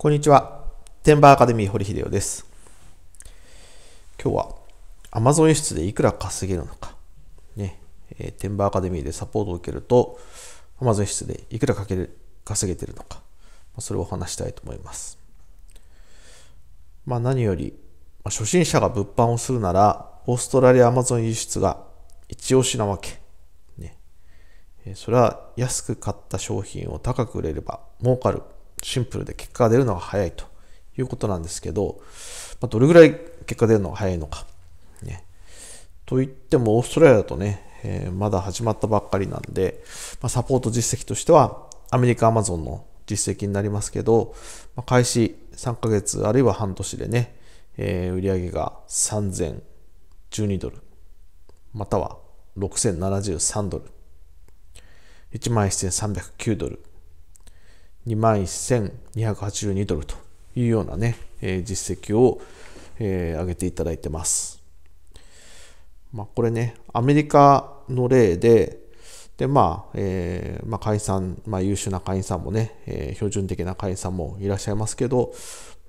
こんにちは。テンバーアカデミー堀秀夫です。今日は Amazon 輸出でいくら稼げるのか。ね、えー、テンバーアカデミーでサポートを受けると Amazon 輸出でいくらかける稼げてるのか。それをお話したいと思います。まあ何より、まあ、初心者が物販をするならオーストラリア Amazon 輸出が一押しなわけ。ね、えー、それは安く買った商品を高く売れれば儲かるシンプルで結果が出るのが早いということなんですけど、まあ、どれぐらい結果出るのが早いのか。ね、といってもオーストラリアだとね、えー、まだ始まったばっかりなんで、まあ、サポート実績としてはアメリカアマゾンの実績になりますけど、まあ、開始3ヶ月あるいは半年でね、えー、売上が3012ドル、または6073ドル、1万1309ドル、21,282ドルというようなね、えー、実績を、えー、上げていただいてます。まあ、これね、アメリカの例で、で、まあ、えー、まあ、会員さん、まあ、優秀な会員さんもね、えー、標準的な会員さんもいらっしゃいますけど、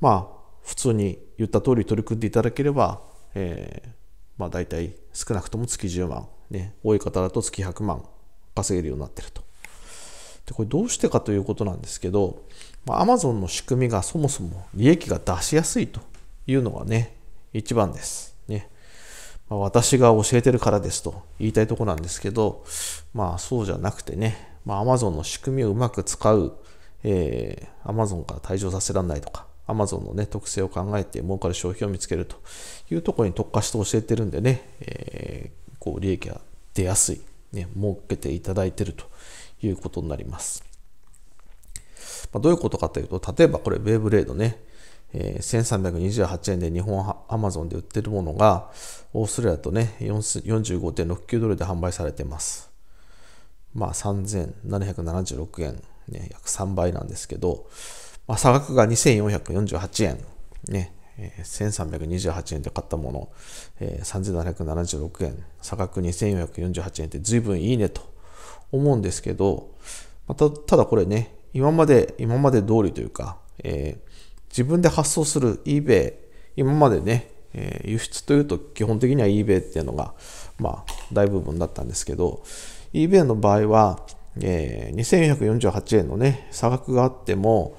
まあ、普通に言った通り取り組んでいただければ、えー、まあ、大体少なくとも月10万、ね、多い方だと月100万稼げるようになってるとでこれどうしてかということなんですけど、まあ、Amazon の仕組みがそもそも利益が出しやすいというのがね、一番です。ね。まあ、私が教えてるからですと言いたいとこなんですけど、まあそうじゃなくてね、まあ、Amazon の仕組みをうまく使う、えー、Amazon から退場させられないとか、Amazon のね、特性を考えて儲かる商品を見つけるというところに特化して教えてるんでね、えー、こう利益が出やすい、ね、儲けていただいてると。いうことになります。まあ、どういうことかというと、例えばこれ、ェーブレードね、えー、1328円で日本アマゾンで売ってるものが、オーストラリアとね、45.69ドルで販売されてます。まあ、3776円、ね、約3倍なんですけど、まあ、差額が2448円、ね、えー、1328円で買ったもの、えー、3776円、差額2448円って随分いいねと思うんですけど、また、ただこれね、今まで、今まで通りというか、えー、自分で発送する eBay、今までね、えー、輸出というと基本的には eBay っていうのが、まあ、大部分だったんですけど、eBay の場合は、えー、2448円のね、差額があっても、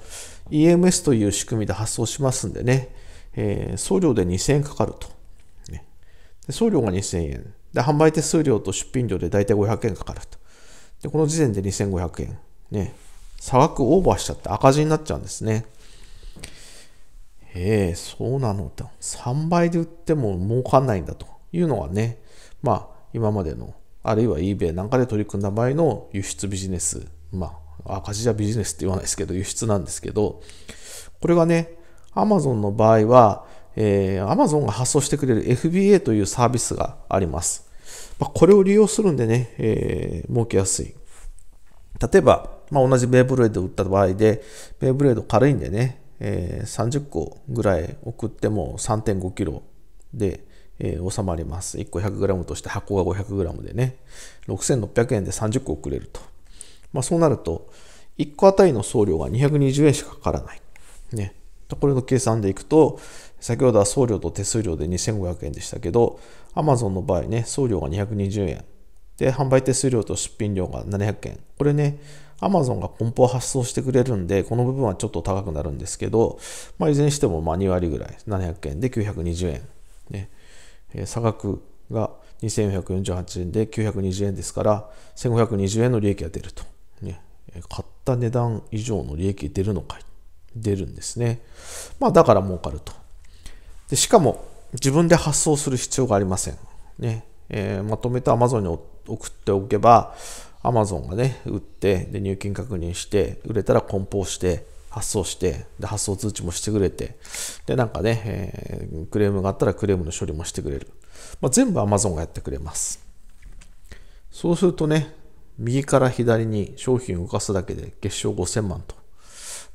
EMS という仕組みで発送しますんでね、えー、送料で2000円かかると。ね、で送料が2000円。で、販売手数料と出品料で大体500円かかると。で、この時点で2500円。ね。差額オーバーしちゃって赤字になっちゃうんですね。ええ、そうなのと。3倍で売っても儲かんないんだというのはね、まあ、今までの、あるいは eBay なんかで取り組んだ場合の輸出ビジネス。まあ、赤字じゃビジネスって言わないですけど、輸出なんですけど、これがね、Amazon の場合は、えー、Amazon が発送してくれる FBA というサービスがあります。まあ、これを利用するんでね、えー、儲けやすい。例えば、まあ、同じベイブレードを売った場合で、ベイブレード軽いんでね、えー、30個ぐらい送っても3.5 k g で、えー、収まります。1個 100g として箱が 500g でね、6600円で30個送れると。まあ、そうなると、1個あたりの送料が220円しかかからない。ね。これの計算でいくと、先ほどは送料と手数料で2500円でしたけど、Amazon の場合ね、送料が220円。で、販売手数料と出品料が700円。これね、Amazon が梱包発送してくれるんで、この部分はちょっと高くなるんですけど、まあ、いずれにしてもま2割ぐらい、700円で920円。ねえ差額が2448円で920円ですから、1520円の利益が出ると。ね、買った値段以上の利益出るのかい出るんですね。まあだから儲かると。でしかも自分で発送する必要がありません。ねえー、まとめて Amazon に送っておけば Amazon がね、売ってで入金確認して、売れたら梱包して、発送して、で発送通知もしてくれて、で、なんかね、えー、クレームがあったらクレームの処理もしてくれる。まあ、全部 Amazon がやってくれます。そうするとね、右から左に商品を動かすだけで月賞5000万と。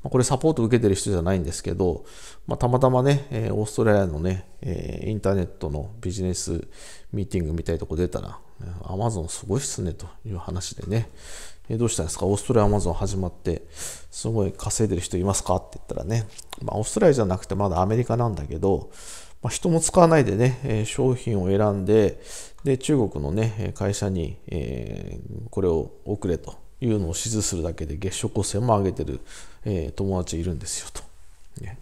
まこれサポート受けてる人じゃないんですけど、まあ、たまたまね、えオーストラリアのね、えインターネットのビジネスミーティングみたいなとこ出たら、アマゾンすごいっすねという話でね、えどうしたんですかオーストラリアアマゾン始まって、すごい稼いでる人いますかって言ったらね、まあ、オーストラリアじゃなくてまだアメリカなんだけど、まあ、人も使わないでね、え商品を選んで、で、中国のね、会社に、えこれを送れと。いうのを指示するだけで月食を1も上げてる、えー、友達いるんですよと、ね、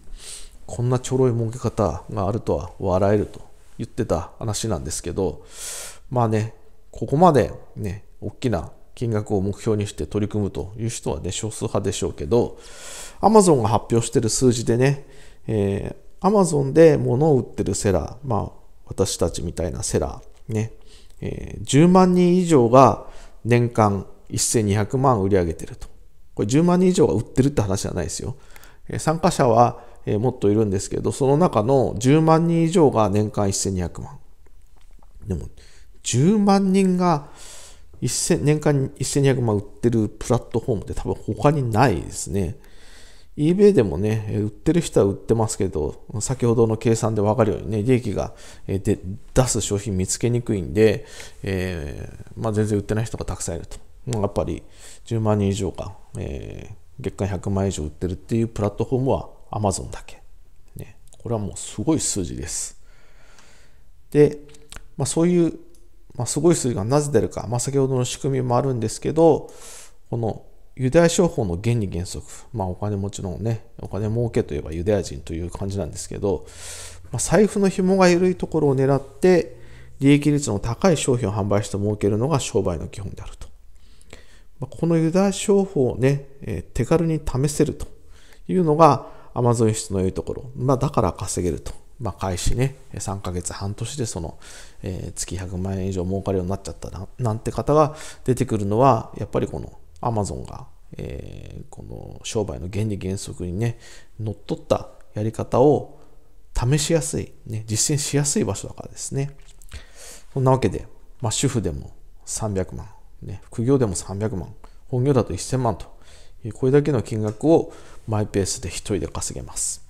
こんなちょろい儲け方があるとは笑えると言ってた話なんですけどまあねここまでね大きな金額を目標にして取り組むという人はね少数派でしょうけどアマゾンが発表してる数字でね、えマゾンで物を売ってるセラーまあ私たちみたいなセラーね、えー、10万人以上が年間1200万売り上げてると。これ10万人以上が売ってるって話じゃないですよ。参加者はもっといるんですけど、その中の10万人以上が年間1200万。でも、10万人が年間1200万売ってるプラットフォームって多分他にないですね。eBay でもね、売ってる人は売ってますけど、先ほどの計算で分かるようにね、利益が出す商品見つけにくいんで、えー、まあ、全然売ってない人がたくさんいると。やっぱり10万人以上が、えー、月間100万以上売ってるっていうプラットフォームは Amazon だけ、ね、これはもうすごい数字ですで、まあ、そういう、まあ、すごい数字がなぜ出るか、まあ、先ほどの仕組みもあるんですけどこのユダヤ商法の原理原則、まあ、お金もちろんねお金儲けといえばユダヤ人という感じなんですけど、まあ、財布の紐が緩いところを狙って利益率の高い商品を販売して儲けるのが商売の基本であると。このユダヤ商法をね、手軽に試せるというのが Amazon の良いところ。まあ、だから稼げると。まあ、開始ね、3ヶ月半年でその、えー、月100万円以上儲かるようになっちゃったななんて方が出てくるのは、やっぱりこの Amazon が、えー、この商売の原理原則にね、乗っ取ったやり方を試しやすい、ね、実践しやすい場所だからですね。そんなわけで、まあ、主婦でも300万、ね、副業でも300万、本業だと1000万と、これだけの金額をマイペースで一人で稼げます。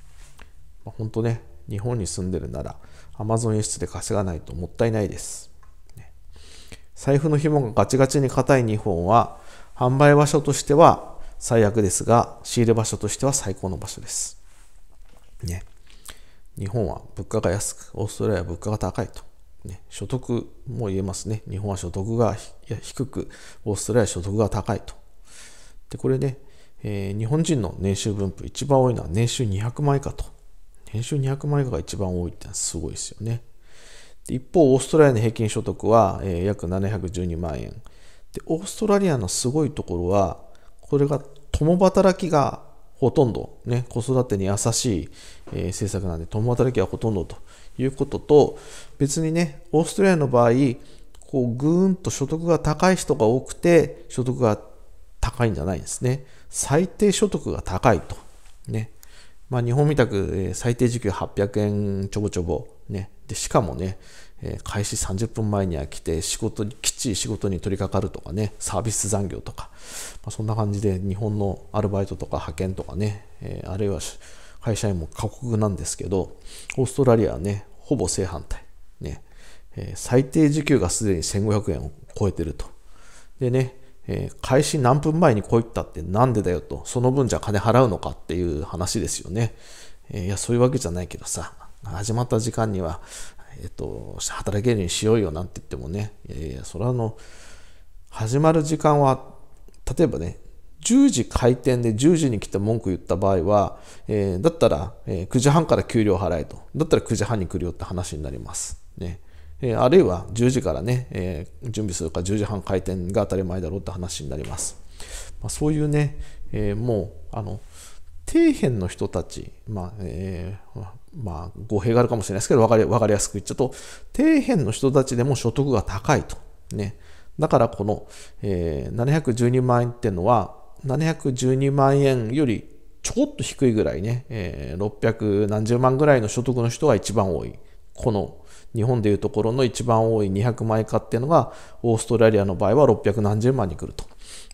まあ、本当ね、日本に住んでるならアマゾン輸出で稼がないともったいないです。ね、財布の紐がガチガチに硬い日本は、販売場所としては最悪ですが、仕入れ場所としては最高の場所です。ね。日本は物価が安く、オーストラリアは物価が高いと。ね、所得も言えますね。日本は所得が低く、オーストラリアは所得が高いと。で、これね、えー、日本人の年収分布、一番多いのは年収200万以下と。年収200万以下が一番多いってのはすごいですよね。一方、オーストラリアの平均所得は、えー、約712万円。で、オーストラリアのすごいところは、これが共働きがほとんど、ね、子育てに優しい、えー、政策なんで、共働きはほとんどということと別にねオーストラリアの場合こうぐーんと所得が高い人が多くて所得が高いんじゃないんですね最低所得が高いとねまあ、日本みたく、え最低時給800円ちょぼちょぼ、ね、でしかもね、え開始30分前には来て仕事にきっちり仕事に取り掛かるとかねサービス残業とか、まあ、そんな感じで日本のアルバイトとか派遣とかね、えあるいは会社員も過酷なんですけど、オーストラリアはね、ほぼ正反対。ね、えー、最低時給がすでに1500円を超えてると。でね、えー、開始何分前にこういったってなんでだよと、その分じゃ金払うのかっていう話ですよね。えー、いや、そういうわけじゃないけどさ、始まった時間には、えっ、と、働けるようにしようよなんて言ってもね、いやいや、それはあの、始まる時間は、例えばね、10時開店で10時に来て文句言った場合は、えー、だったら、えー、9時半から給料払えと。だったら9時半に来るよって話になります。ね。えー、あるいは10時からね、えー、準備するか10時半開店が当たり前だろうって話になります。まあ、そういうね、えー、もう、あの、底辺の人たち、まあ、えー、まあ、語弊があるかもしれないですけど、わかりかりやすく言っちゃうと、底辺の人たちでも所得が高いと。ね。だからこの、えー、712万円っていうのは、712万円よりちょこっと低いぐらいね、えー、600何十万ぐらいの所得の人が一番多い。この日本でいうところの一番多い200万円以下っていうのがオーストラリアの場合は600何十万に来ると。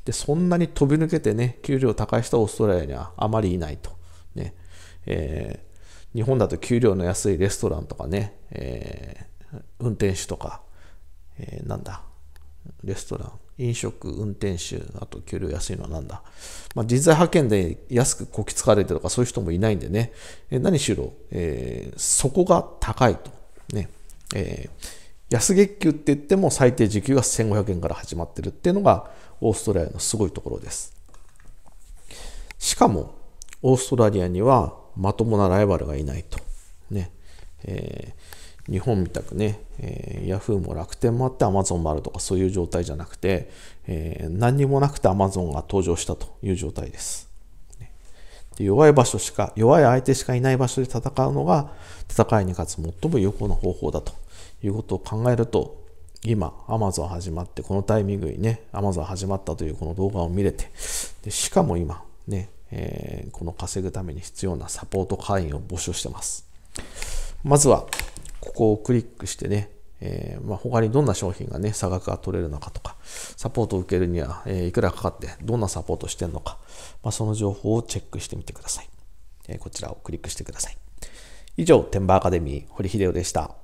で、そんなに飛び抜けてね、給料高い人はオーストラリアにはあまりいないと。ね。えー、日本だと給料の安いレストランとかね、えー、運転手とか、えー、なんだ、レストラン、飲食運転手、あと給料安いのはなんだ、まあ、人材派遣で安くこき使われてとかそういう人もいないんでね、え何しろ、えー、そこが高いと。ねえー、安月給って言っても最低時給が1500円から始まってるっていうのがオーストラリアのすごいところです。しかも、オーストラリアにはまともなライバルがいないと。ねえー日本みたくね、えー、Yahoo も楽天もあって Amazon もあるとかそういう状態じゃなくて、えー、何にもなくて Amazon が登場したという状態です。で弱い場所しか、弱い相手しかいない場所で戦うのが戦いに勝つ最も有効な方法だということを考えると、今、Amazon 始まって、このタイミングにね、Amazon 始まったというこの動画を見れて、でしかも今、ね、えー、この稼ぐために必要なサポート会員を募集してます。まずは、ここをクリックしてね、えー、まあ、他にどんな商品がね、差額が取れるのかとか、サポートを受けるには、えー、いくらかかって、どんなサポートしてるのか、まあ、その情報をチェックしてみてください、えー、こちらをクリックしてください。以上、天ーアカデミー、堀秀夫でした。